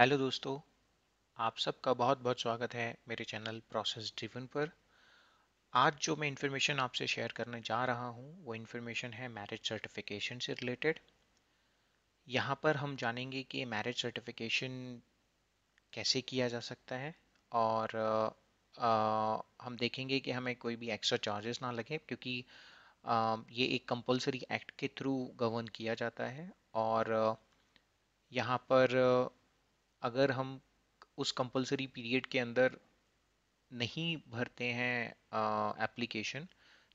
hello दोस्तों आप सबका बहुत बहुत स्वागत है मेरे चैनल प्रोसेस ड्रिवन पर आज जो मैं इन्फॉर्मेशन आपसे शेयर करने जा रहा हूँ वो इन्फॉर्मेशन है मैरिज सर्टिफिकेशन से रिलेटेड यहाँ पर हम जानेंगे कि मैरिज सर्टिफिकेशन कैसे किया जा सकता है और आ, हम देखेंगे कि हमें कोई भी एक्स्ट्रा चार्जेस ना लगे क्योंकि आ, ये एक कंपलसरी एक्ट के थ्रू गवर्न किया जाता है और यहाँ पर अगर हम उस कंपलसरी पीरियड के अंदर नहीं भरते हैं एप्लीकेशन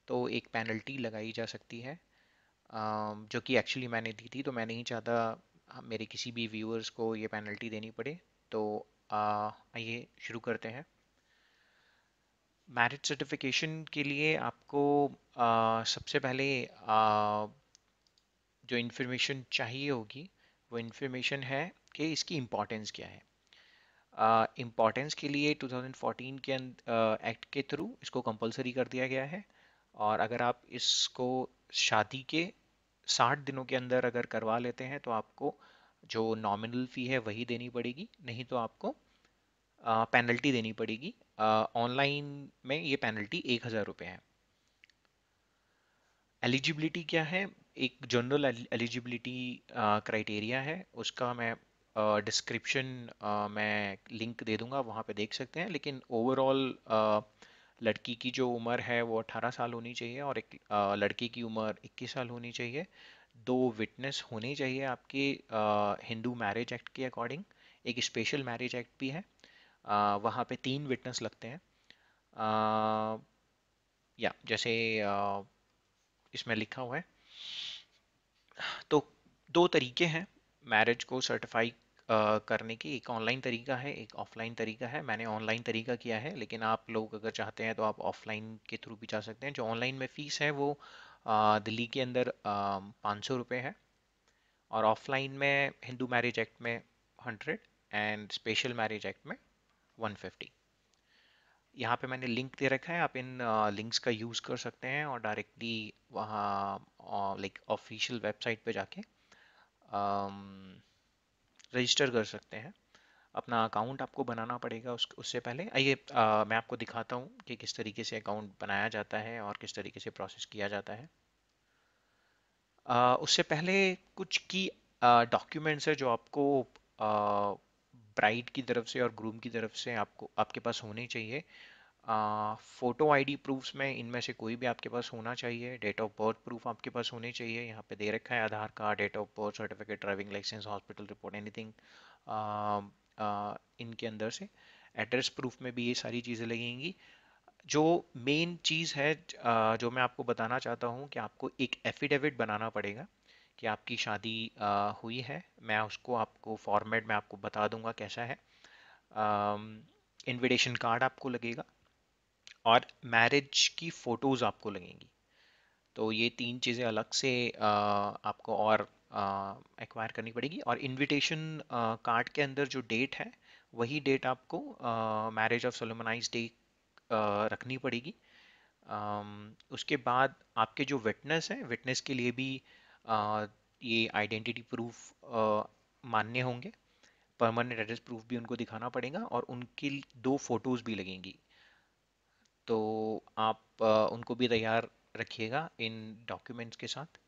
तो एक पेनल्टी लगाई जा सकती है जो कि एक्चुअली मैंने दी थी तो मैं नहीं चाहता मेरे किसी भी व्यूअर्स को ये पेनल्टी देनी पड़े तो आइए शुरू करते हैं मैरिज सर्टिफिकेशन के लिए आपको आ, सबसे पहले आ, जो इन्फॉर्मेशन चाहिए होगी वो इन्फॉर्मेशन है कि इसकी इम्पोर्टेंस क्या है इम्पोर्टेंस uh, के लिए 2014 के एक्ट uh, के थ्रू इसको कंपलसरी कर दिया गया है और अगर आप इसको शादी के 60 दिनों के अंदर अगर करवा लेते हैं तो आपको जो नॉमिनल फ़ी है वही देनी पड़ेगी नहीं तो आपको पेनल्टी पेनल्टी देनी पड़ेगी ऑनलाइन में ये पेनल्टी एक हज़ार रुपये है एलिजिबिलिटी क्या है एक जनरल एलिजिबिलिटी क्राइटेरिया है उसका मैं डिस्क्रिप्शन uh, uh, मैं लिंक दे दूंगा वहाँ पे देख सकते हैं लेकिन ओवरऑल uh, लड़की की जो उम्र है वो 18 साल होनी चाहिए और एक uh, लड़की की उम्र 21 साल होनी चाहिए दो विटनेस होनी चाहिए आपके हिंदू मैरिज एक्ट के अकॉर्डिंग एक स्पेशल मैरिज एक्ट भी है uh, वहाँ पे तीन विटनेस लगते हैं uh, या जैसे uh, इसमें लिखा हुआ है तो दो तरीके हैं मैरिज को सर्टिफाई करने की एक ऑनलाइन तरीका है एक ऑफलाइन तरीका है मैंने ऑनलाइन तरीका किया है लेकिन आप लोग अगर चाहते हैं तो आप ऑफलाइन के थ्रू भी जा सकते हैं जो ऑनलाइन में फ़ीस है वो दिल्ली के अंदर पाँच सौ रुपये है और ऑफलाइन में हिंदू मैरिज एक्ट में hundred and special marriage act में वन फिफ्टी यहाँ पे मैंने लिंक दे रखा है आप इन लिंक्स का यूज़ कर सकते हैं और डायरेक्टली वहाँ लाइक ऑफिशियल वेबसाइट पे जाके रजिस्टर कर सकते हैं अपना अकाउंट आपको बनाना पड़ेगा उस उससे पहले आइए मैं आपको दिखाता हूँ कि किस तरीके से अकाउंट बनाया जाता है और किस तरीके से प्रोसेस किया जाता है आ, उससे पहले कुछ की डॉक्यूमेंट्स है जो आपको ब्राइड की तरफ से और ग्रूम की तरफ से आपको आपके पास होने चाहिए फ़ोटो आईडी प्रूफ्स में इनमें से कोई भी आपके पास होना चाहिए डेट ऑफ बर्थ प्रूफ आपके पास होने चाहिए यहाँ पे दे रखा है Aadhaar card date of birth certificate driving licence hospital report anything इनके अंदर से एड्रेस प्रूफ में भी ये सारी चीज़ें लगेंगी जो मेन चीज़ है जो मैं आपको बताना चाहता हूँ कि आपको एक एफिडेविट बनाना पड़ेगा कि आपकी शादी हुई है मैं उसको आपको फॉर्मेट में आपको बता दूंगा कैसा है इनविटेशन कार्ड आपको लगेगा और मैरिज की फ़ोटोज़ आपको लगेंगी तो ये तीन चीज़ें अलग से आपको और एक्वायर करनी पड़ेगी और इनविटेशन कार्ड के अंदर जो डेट है वही डेट आपको मैरिज ऑफ सोलमनाइज डे रखनी पड़ेगी उसके बाद आपके जो विटनेस हैं विटनेस के लिए भी ये आइडेंटिटी प्रूफ मान्य होंगे परमानेंट एड्रेस प्रूफ भी उनको दिखाना पड़ेगा और उनकी दो फ़ोटोज़ भी लगेंगी तो आप उनको भी तैयार रखिएगा इन डॉक्यूमेंट्स के साथ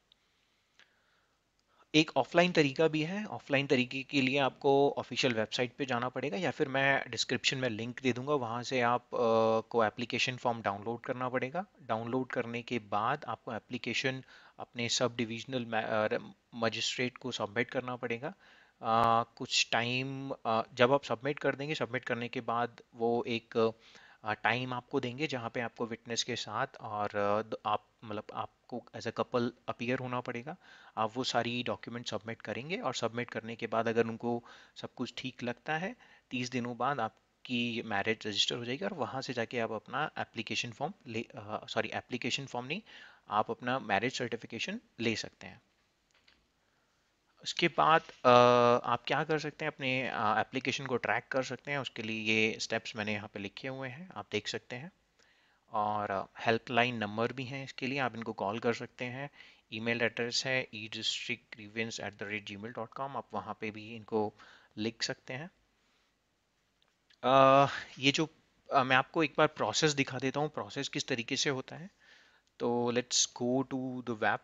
एक ऑफलाइन तरीका भी है ऑफलाइन तरीके के लिए आपको ऑफिशियल वेबसाइट पे जाना पड़ेगा या फिर मैं डिस्क्रिप्शन में लिंक दे दूंगा वहाँ से आप आ, को एप्लीकेशन फॉर्म डाउनलोड करना पड़ेगा डाउनलोड करने के बाद आपको एप्लीकेशन अपने सब डिविजनल मजिस्ट्रेट को सबमिट करना पड़ेगा आ, कुछ टाइम जब आप सबमिट कर देंगे सबमिट करने के बाद वो एक टाइम आपको देंगे जहाँ पे आपको विटनेस के साथ और आप मतलब आपको एज अ कपल अपियर होना पड़ेगा आप वो सारी डॉक्यूमेंट सबमिट करेंगे और सबमिट करने के बाद अगर उनको सब कुछ ठीक लगता है तीस दिनों बाद आप आपकी मैरिज रजिस्टर हो जाएगी और वहाँ से जाके आप अपना एप्लीकेशन फॉर्म ले सॉरी एप्लीकेशन फॉर्म नहीं आप अपना मैरिज सर्टिफिकेशन ले सकते हैं उसके बाद आप क्या कर सकते हैं अपने एप्लीकेशन को ट्रैक कर सकते हैं उसके लिए ये स्टेप्स मैंने यहाँ पे लिखे हुए हैं आप देख सकते हैं और हेल्पलाइन नंबर भी हैं इसके लिए आप इनको कॉल कर सकते हैं ईमेल एड्रेस है e district grievance at the rate gmail dot com आप वहाँ पर भी इनको लिख सकते हैं ये जो मैं आपको एक बार प्रोसेस दिखा देता हूँ प्रोसेस किस तरीके से होता है तो let's go to the web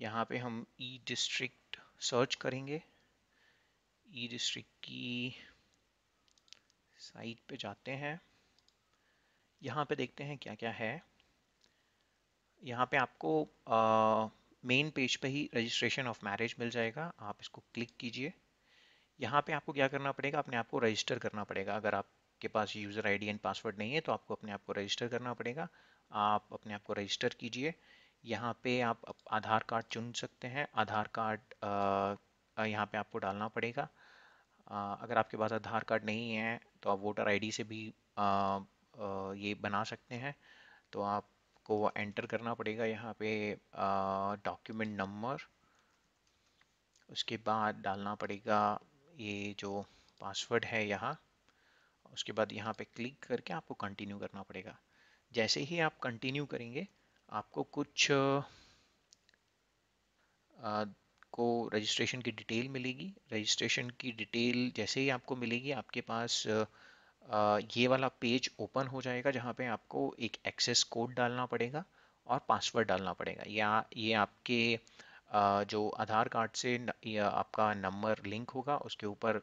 यहाँ पे हम ई डिस्ट्रिक्ट सर्च करेंगे ई e डिस्ट्रिक्ट की साइट पे जाते हैं यहाँ पे देखते हैं क्या क्या है यहाँ पे आपको मेन पेज पे ही रजिस्ट्रेशन ऑफ मैरिज मिल जाएगा आप इसको क्लिक कीजिए यहाँ पे आपको क्या करना पड़ेगा अपने आप को रजिस्टर करना पड़ेगा अगर आपके पास यूज़र आईडी एंड पासवर्ड नहीं है तो आपको अपने आप को रजिस्टर करना पड़ेगा आप अपने आप को रजिस्टर कीजिए यहाँ पे आप आधार कार्ड चुन सकते हैं आधार कार्ड यहाँ पे आपको डालना पड़ेगा अगर आपके पास आधार कार्ड नहीं है तो आप वोटर आईडी से भी ये बना सकते हैं तो आपको एंटर करना पड़ेगा यहाँ पे डॉक्यूमेंट नंबर उसके बाद डालना पड़ेगा ये जो पासवर्ड है यहाँ उसके बाद यहाँ पे क्लिक करके आपको कंटिन्यू करना पड़ेगा जैसे ही आप कंटिन्यू करेंगे आपको कुछ आ, को रजिस्ट्रेशन की डिटेल मिलेगी रजिस्ट्रेशन की डिटेल जैसे ही आपको मिलेगी आपके पास आ, ये वाला पेज ओपन हो जाएगा जहाँ पे आपको एक एक्सेस कोड डालना पड़ेगा और पासवर्ड डालना पड़ेगा या ये आपके आ, जो आधार कार्ड से न, आपका नंबर लिंक होगा उसके ऊपर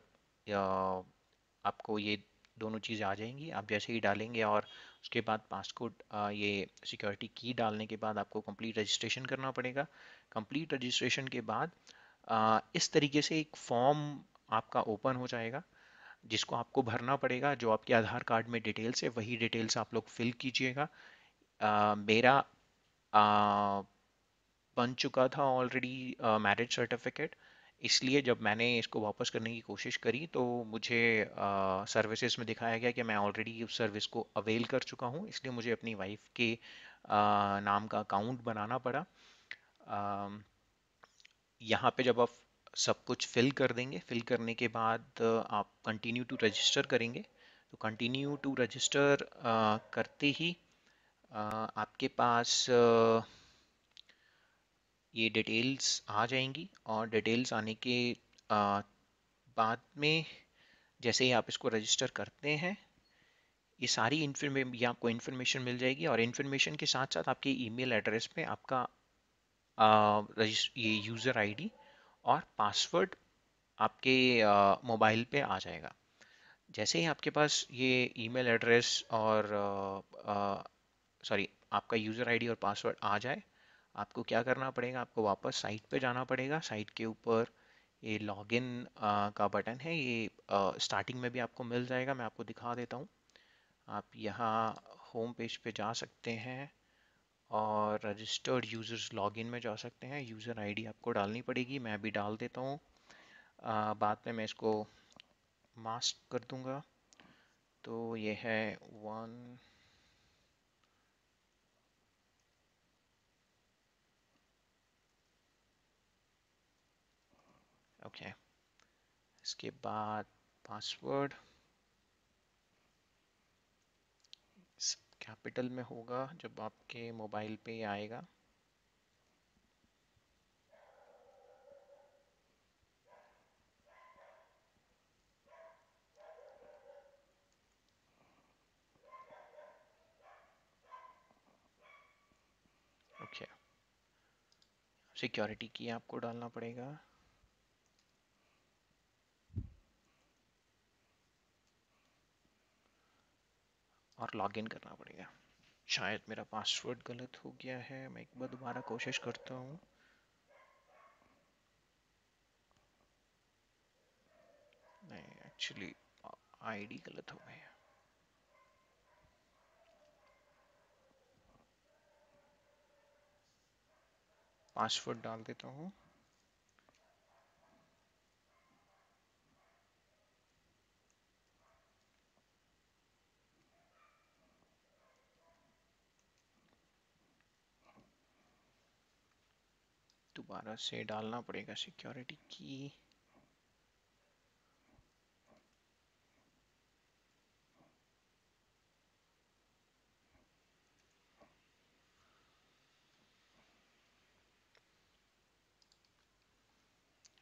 आपको ये दोनों चीज़ें आ जाएंगी आप जैसे ही डालेंगे और उसके बाद पासकोड ये सिक्योरिटी की डालने के बाद आपको कंप्लीट रजिस्ट्रेशन करना पड़ेगा कंप्लीट रजिस्ट्रेशन के बाद इस तरीके से एक फॉर्म आपका ओपन हो जाएगा जिसको आपको भरना पड़ेगा जो आपके आधार कार्ड में डिटेल्स है वही डिटेल्स आप लोग फिल कीजिएगा मेरा आ, बन चुका था ऑलरेडी मैरिज सर्टिफिकेट इसलिए जब मैंने इसको वापस करने की कोशिश करी तो मुझे सर्विसेज में दिखाया गया कि मैं ऑलरेडी उस सर्विस को अवेल कर चुका हूँ इसलिए मुझे अपनी वाइफ के आ, नाम का अकाउंट बनाना पड़ा यहाँ पे जब आप सब कुछ फिल कर देंगे फिल करने के बाद आप कंटिन्यू टू रजिस्टर करेंगे तो कंटिन्यू टू रजिस्टर करते ही आ, आपके पास ये डिटेल्स आ जाएंगी और डिटेल्स आने के बाद में जैसे ही आप इसको रजिस्टर करते हैं ये सारी इन्फॉर्मे ये आपको इन्फॉर्मेशन मिल जाएगी और इन्फॉर्मेशन के साथ साथ आपके ईमेल एड्रेस पे आपका रजिस्ट ये यूज़र आईडी और पासवर्ड आपके मोबाइल पे आ जाएगा जैसे ही आपके पास ये ईमेल एड्रेस और सॉरी आपका यूज़र आईडी और पासवर्ड आ जाए आपको क्या करना पड़ेगा आपको वापस साइट पे जाना पड़ेगा साइट के ऊपर ये लॉगिन का बटन है ये आ, स्टार्टिंग में भी आपको मिल जाएगा मैं आपको दिखा देता हूँ आप यहाँ होम पेज पे जा सकते हैं और रजिस्टर्ड यूज़र्स लॉगिन में जा सकते हैं यूज़र आईडी आपको डालनी पड़ेगी मैं भी डाल देता हूँ बाद में मैं इसको मास्क कर दूँगा तो ये है वन ओके इसके बाद पासवर्ड कैपिटल में होगा जब आपके मोबाइल पे आएगा ओके सिक्योरिटी की आपको डालना पड़ेगा और लॉगिन करना पड़ेगा शायद मेरा पासवर्ड गलत हो गया है मैं एक बार दोबारा कोशिश करता हूँ नहीं एक्चुअली आईडी गलत हो गई है पासवर्ड डाल देता हूँ दोबारा से डालना पड़ेगा सिक्योरिटी की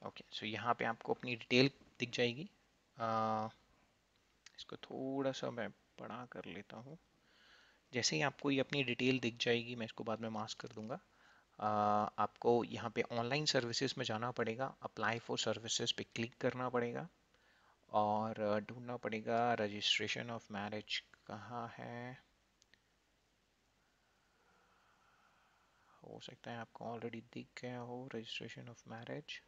ओके सो यहाँ पे आपको अपनी डिटेल दिख जाएगी आ, इसको थोड़ा सा मैं बड़ा कर लेता हूँ जैसे ही आपको ये अपनी डिटेल दिख जाएगी मैं इसको बाद में मास्क कर दूंगा आपको यहाँ पे ऑनलाइन सर्विसेज में जाना पड़ेगा अप्लाई फॉर सर्विसेज पे क्लिक करना पड़ेगा और ढूंढना पड़ेगा रजिस्ट्रेशन ऑफ मैरिज कहाँ है हो सकता है आपको ऑलरेडी दिख गया हो रजिस्ट्रेशन ऑफ मैरिज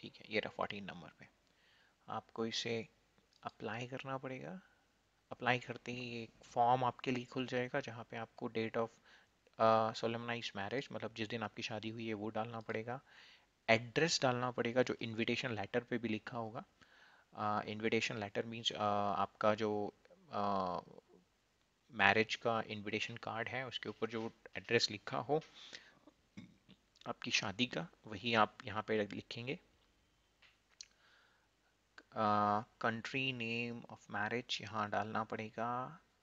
ठीक है ये रहा फोर्टीन नंबर पे आपको इसे अप्लाई करना पड़ेगा अप्लाई करते ही एक फॉर्म आपके लिए खुल जाएगा जहाँ पे आपको डेट ऑफ सोलमनाइज मैरिज मतलब जिस दिन आपकी शादी हुई है वो डालना पड़ेगा एड्रेस डालना पड़ेगा जो इनविटेशन लेटर पे भी लिखा होगा इनविटेशन लेटर मीन्स आपका जो मैरिज uh, का इनविटेशन कार्ड है उसके ऊपर जो एड्रेस लिखा हो आपकी शादी का वही आप यहाँ पे लिखेंगे कंट्री नेम ऑफ मैरिज यहाँ डालना पड़ेगा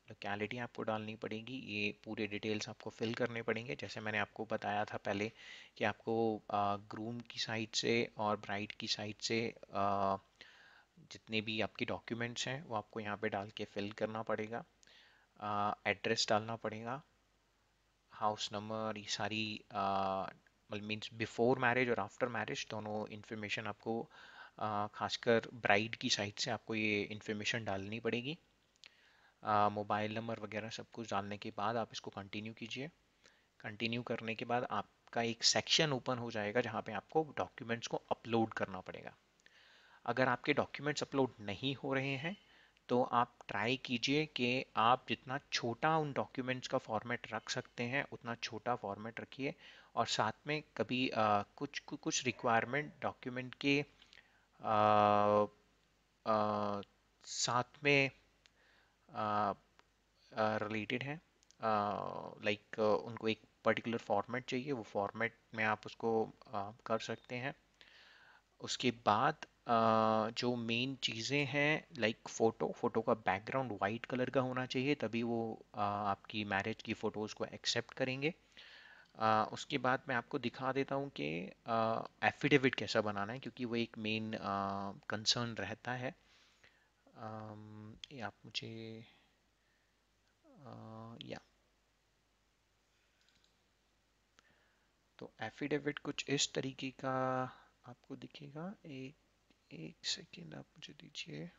लोकेलिटी आपको डालनी पड़ेगी ये पूरे डिटेल्स आपको फिल करने पड़ेंगे जैसे मैंने आपको बताया था पहले कि आपको ग्रूम की साइड से और ब्राइड की साइड से जितने भी आपके डॉक्यूमेंट्स हैं वो आपको यहाँ पे डाल के फिल करना पड़ेगा एड्रेस डालना पड़ेगा हाउस नंबर ये सारी मतलब मीन्स बिफोर मैरिज और आफ्टर मैरिज दोनों इन्फॉर्मेशन आपको uh, खासकर ब्राइड की साइड से आपको ये इन्फॉर्मेशन डालनी पड़ेगी मोबाइल नंबर वगैरह सब कुछ डालने के बाद आप इसको कंटिन्यू कीजिए कंटिन्यू करने के बाद आपका एक सेक्शन ओपन हो जाएगा जहाँ पे आपको डॉक्यूमेंट्स को अपलोड करना पड़ेगा अगर आपके डॉक्यूमेंट्स अपलोड नहीं हो रहे हैं तो आप ट्राई कीजिए कि आप जितना छोटा उन डॉक्यूमेंट्स का फॉर्मेट रख सकते हैं उतना छोटा फॉर्मेट रखिए और साथ में कभी आ, कुछ कुछ रिक्वायरमेंट डॉक्यूमेंट के साथ में रिलेटेड हैं लाइक उनको एक पर्टिकुलर फॉर्मेट चाहिए वो फॉर्मेट में आप उसको कर सकते हैं उसके बाद जो मेन चीज़ें हैं लाइक फ़ोटो फ़ोटो का बैकग्राउंड वाइट कलर का होना चाहिए तभी वो आपकी मैरिज की फ़ोटोज़ को एक्सेप्ट करेंगे आ, उसके बाद मैं आपको दिखा देता हूँ कि एफिडेविट कैसा बनाना है क्योंकि वो एक मेन कंसर्न रहता है आ, आप मुझे आ, या तो एफिडेविट कुछ इस तरीके का आपको दिखेगा एक एक सेकेंड आप मुझे दीजिए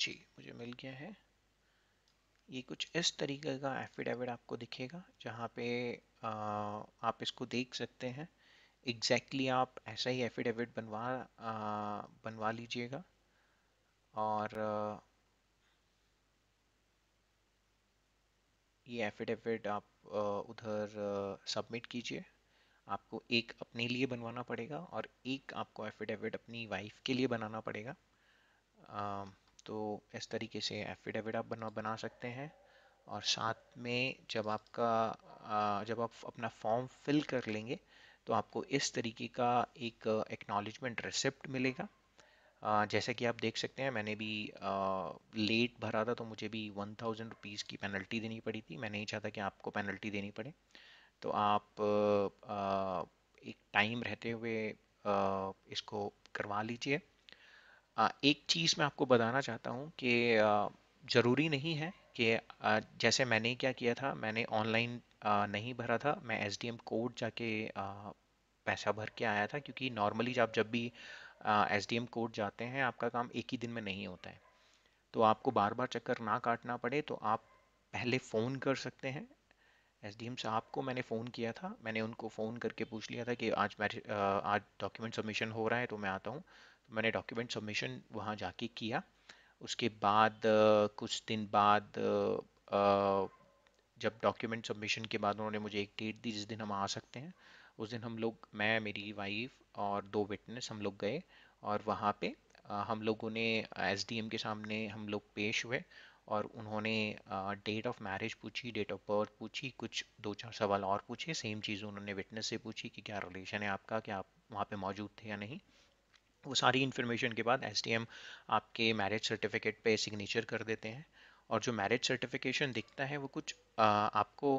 जी मुझे मिल गया है ये कुछ इस तरीके का एफिडेविट आपको दिखेगा जहाँ पे आ, आप इसको देख सकते हैं एग्जैक्टली exactly आप ऐसा ही एफिडेविट बनवा आ, बनवा लीजिएगा और ये एफिडेविट आप उधर सबमिट कीजिए आपको एक अपने लिए बनवाना पड़ेगा और एक आपको एफिडेविट अपनी वाइफ के लिए बनाना पड़ेगा तो इस तरीके से एफिडेविट आप बना बना सकते हैं और साथ में जब आपका जब आप अपना फॉर्म फिल कर लेंगे तो आपको इस तरीके का एक एक्नॉलेजमेंट रिसिप्ट मिलेगा जैसा कि आप देख सकते हैं मैंने भी लेट भरा था तो मुझे भी वन थाउजेंड रुपीज़ की पेनल्टी देनी पड़ी थी मैं नहीं चाहता कि आपको पेनल्टी देनी पड़े तो आप एक टाइम रहते हुए इसको करवा लीजिए एक चीज़ मैं आपको बताना चाहता हूँ कि ज़रूरी नहीं है कि जैसे मैंने क्या किया था मैंने ऑनलाइन नहीं भरा था मैं एस डी एम कोड जाके पैसा भर के आया था क्योंकि नॉर्मली आप जब भी एस डी एम कोड जाते हैं आपका काम एक ही दिन में नहीं होता है तो आपको बार बार चक्कर ना काटना पड़े तो आप पहले फ़ोन कर सकते हैं एस डी एम साहब को मैंने फ़ोन किया था मैंने उनको फ़ोन करके पूछ लिया था कि आज मैरिज आज डॉक्यूमेंट सबमिशन हो रहा है तो मैं आता हूँ मैंने डॉक्यूमेंट सबमिशन वहाँ जाके किया उसके बाद कुछ दिन बाद जब डॉक्यूमेंट सबमिशन के बाद उन्होंने मुझे एक डेट दी जिस दिन हम आ सकते हैं उस दिन हम लोग मैं मेरी वाइफ और दो विटनेस हम लोग गए और वहाँ पे हम लोगों ने एस के सामने हम लोग पेश हुए और उन्होंने डेट ऑफ मैरिज पूछी डेट ऑफ बर्थ पूछी कुछ दो चार सवाल और पूछे सेम चीज़ उन्होंने विटनेस से पूछी कि क्या रिलेशन है आपका क्या आप वहाँ पे मौजूद थे या नहीं वो सारी इन्फॉर्मेशन के बाद एस आपके मैरिज सर्टिफिकेट पे सिग्नेचर कर देते हैं और जो मैरिज सर्टिफिकेशन दिखता है वो कुछ आ, आपको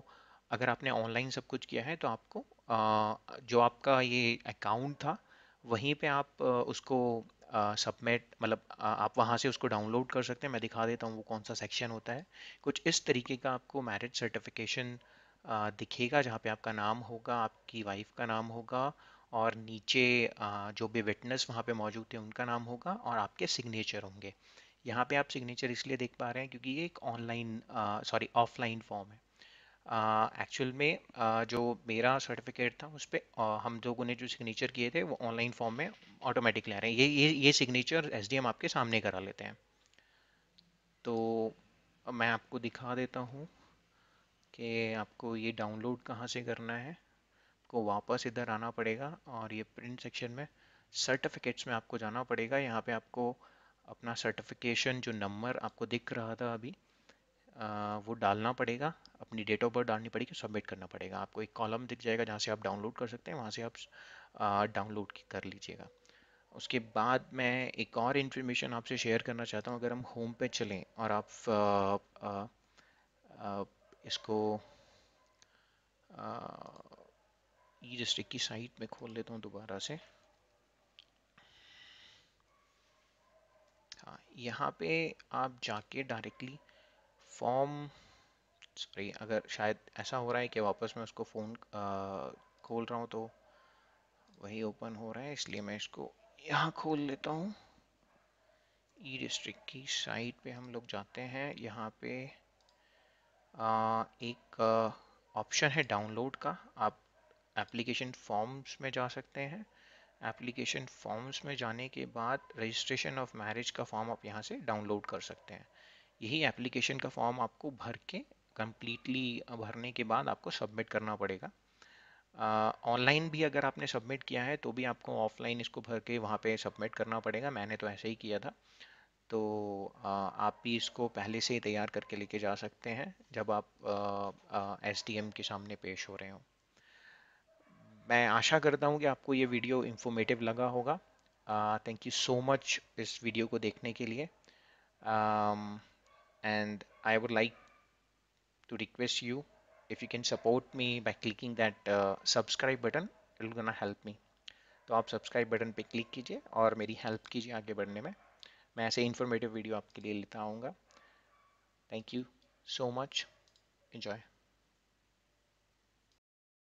अगर आपने ऑनलाइन सब कुछ किया है तो आपको आ, जो आपका ये अकाउंट था वहीं पे आप उसको सबमिट मतलब आप वहाँ से उसको डाउनलोड कर सकते हैं मैं दिखा देता हूँ वो कौन सा सेक्शन होता है कुछ इस तरीके का आपको मैरिज सर्टिफिकेशन दिखेगा जहाँ पे आपका नाम होगा आपकी वाइफ का नाम होगा और नीचे जो भी विटनेस वहाँ पे मौजूद थे उनका नाम होगा और आपके सिग्नेचर होंगे यहाँ पे आप सिग्नेचर इसलिए देख पा रहे हैं क्योंकि ये एक ऑनलाइन सॉरी ऑफलाइन फॉर्म है एक्चुअल में आ, जो मेरा सर्टिफिकेट था उस पर हम लोगों ने जो सिग्नेचर किए थे वो ऑनलाइन फॉर्म में ऑटोमेटिकली आ रहे हैं ये ये ये सिग्नेचर एस आपके सामने करा लेते हैं तो मैं आपको दिखा देता हूँ कि आपको ये डाउनलोड कहाँ से करना है आपको वापस इधर आना पड़ेगा और ये प्रिंट सेक्शन में सर्टिफिकेट्स में आपको जाना पड़ेगा यहाँ पे आपको अपना सर्टिफिकेशन जो नंबर आपको दिख रहा था अभी आ, वो डालना पड़ेगा अपनी डेट ऑफ बर्थ डालनी पड़ेगी सबमिट करना पड़ेगा आपको एक कॉलम दिख जाएगा जहाँ से आप डाउनलोड कर सकते हैं वहाँ से आप डाउनलोड कर लीजिएगा उसके बाद मैं एक और इन्फॉर्मेशन आपसे शेयर करना चाहता हूँ अगर हम होम पे चलें और आप आ, आ, आ, इसको आ, ई डिस्ट्रिक की साइट में खोल लेता हूँ दोबारा से हाँ यहाँ पे आप जाके डायरेक्टली फॉर्म सॉरी अगर शायद ऐसा हो रहा है कि वापस मैं उसको फ़ोन खोल रहा हूँ तो वही ओपन हो रहा है इसलिए मैं इसको यहाँ खोल लेता हूँ ई डिस्ट्रिक्ट की साइट पे हम लोग जाते हैं यहाँ पे आ, एक ऑप्शन है डाउनलोड का आप एप्लीकेशन फॉर्म्स में जा सकते हैं एप्लीकेशन फॉर्म्स में जाने के बाद रजिस्ट्रेशन ऑफ मैरिज का फॉर्म आप यहाँ से डाउनलोड कर सकते हैं यही एप्लीकेशन का फॉर्म आपको भर के कम्प्लीटली भरने के बाद आपको सबमिट करना पड़ेगा ऑनलाइन uh, भी अगर आपने सबमिट किया है तो भी आपको ऑफलाइन इसको भर के वहाँ पे सबमिट करना पड़ेगा मैंने तो ऐसे ही किया था तो uh, आप भी इसको पहले से ही तैयार करके लेके जा सकते हैं जब आप एस uh, के सामने पेश हो रहे हों मैं आशा करता हूँ कि आपको ये वीडियो इन्फॉर्मेटिव लगा होगा थैंक यू सो मच इस वीडियो को देखने के लिए and I would like to request you if you can support me by clicking that subscribe button it will gonna help me तो आप सब्सक्राइब बटन पे क्लिक कीजिए और मेरी हेल्प कीजिए आगे बढ़ने में मैं ऐसे इन्फॉर्मेटिव वीडियो आपके लिए लेता आऊँगा thank you so much enjoy